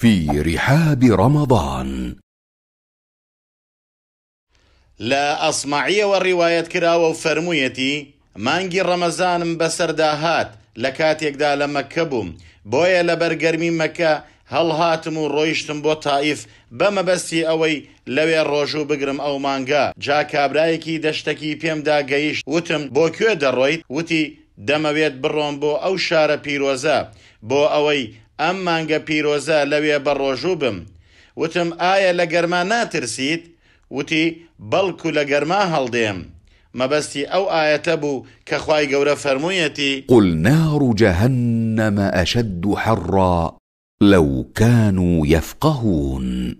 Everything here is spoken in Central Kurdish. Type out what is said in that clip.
في رحاب رمضان لا أصمعية والروايات كراوة وفرمويتي مانجي رمضان بسر داهات لكاتيكدا لما كبوم بۆیە لەبەر گەرمی مەکە هەڵهاتم و ڕۆیشتم بۆ تاائف بەمە بەستی ئەوەی لەوێ ڕۆژوو بگرم ئەو مانگا جا کابرایەکی دەشتەکی پێمدا گەیشت وتم بۆ کوێ دەڕۆیت وتی دەمەوێت بڕۆم بۆ ئەو شارە پیرۆزە بۆ ئەوەی ئەم مانگە پیرۆزە لەوێ بەڕۆژوو بم وتم ئایا آية لە گەرما ناترسیت وتی بەڵکو لە گەرما هەڵدێم مەبەستی ئەو ئاەتە آية بوو کە خی گەورە فەرموویەتی قل نار جهنم أشد حرا لو كانوا يفقهون